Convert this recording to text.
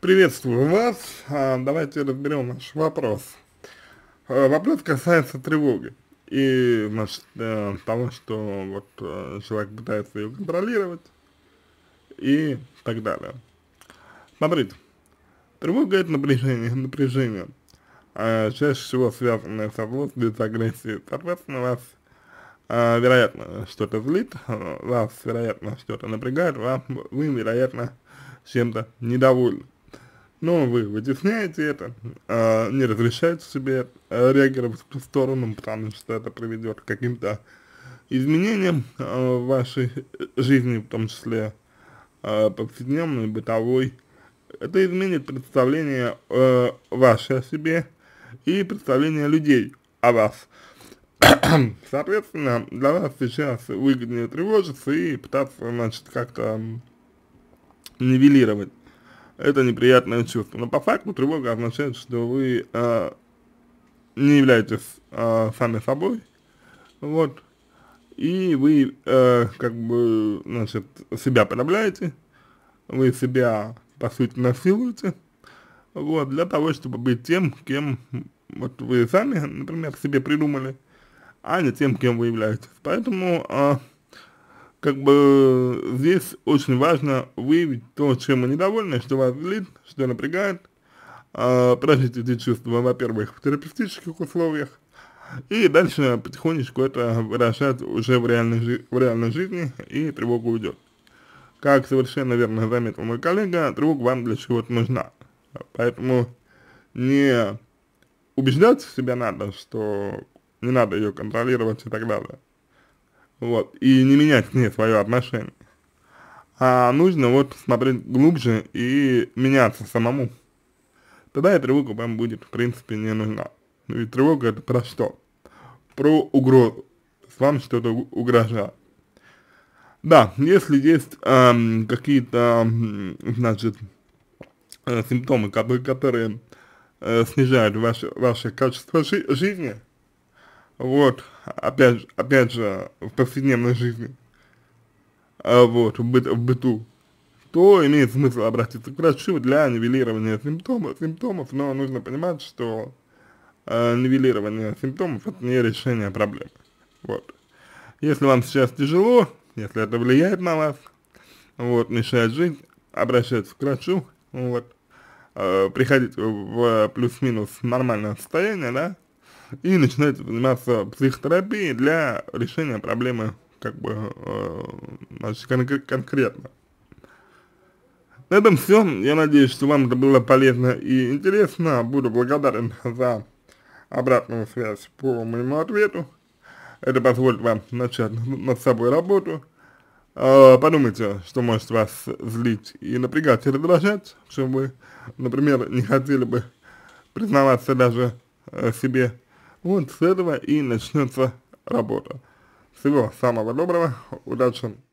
Приветствую вас. А, давайте разберем наш вопрос. А, вопрос касается тревоги и значит, э, того, что вот э, человек пытается ее контролировать и так далее. Смотрите, тревога это напряжение, напряжение, а, чаще всего связанное с отсутствием с агрессией. Соответственно, вас, вероятно, что-то злит, вас, вероятно, что-то напрягает, вам, вы, вероятно, чем-то недовольны но вы вытесняете это, а, э, не разрешаете себе реагировать в ту сторону, потому что это приведет к каким-то изменениям э, в вашей жизни, в том числе э, повседневной, бытовой. Это изменит представление э, ваше о себе и представление людей о вас. Соответственно, для вас сейчас выгоднее тревожиться и пытаться, значит, как-то нивелировать это неприятное чувство. Но по факту тревога означает, что вы э, не являетесь э, сами собой, вот, и вы э, как бы, значит, себя подавляете, вы себя, по сути, насилуете, вот, для того, чтобы быть тем, кем вот вы сами, например, себе придумали, а не тем, кем вы являетесь. Поэтому э, как бы э, здесь очень важно выявить то, чем вы недовольны, что вас злит, что напрягает, э, прожить эти чувства, во-первых, в терапевтических условиях, и дальше потихонечку это выражать уже в реальной, в реальной жизни, и тревога уйдет. Как совершенно верно заметил мой коллега, тревога вам для чего-то нужна. Поэтому не убеждать себя надо, что не надо ее контролировать и так далее вот, и не менять к ней свое отношение. А нужно вот смотреть глубже и меняться самому. Тогда и тревога вам будет, в принципе, не нужна. Ведь тревога это про что? Про угрозу. С вами что-то угрожает. Да, если есть эм, какие-то, значит, э, симптомы, которые, которые э, снижают ваше, ваше качество жи жизни, вот, опять, опять же, в повседневной жизни, а вот, в, бы, в быту, то имеет смысл обратиться к врачу для нивелирования симптомов, симптомов но нужно понимать, что э, нивелирование симптомов – это не решение проблемы. Вот. Если вам сейчас тяжело, если это влияет на вас, вот, мешает жить, обращайтесь к врачу, вот, э, приходите в плюс-минус нормальное состояние, да, и начинает заниматься психотерапией для решения проблемы как бы э, значит, кон конкретно. На этом все. Я надеюсь, что вам это было полезно и интересно. Буду благодарен за обратную связь по моему ответу. Это позволит вам начать над собой работу. Э, подумайте, что может вас злить и напрягать, и раздражать, чтобы вы, например, не хотели бы признаваться даже э, себе вот с этого и начнется работа. Всего самого доброго, удачи!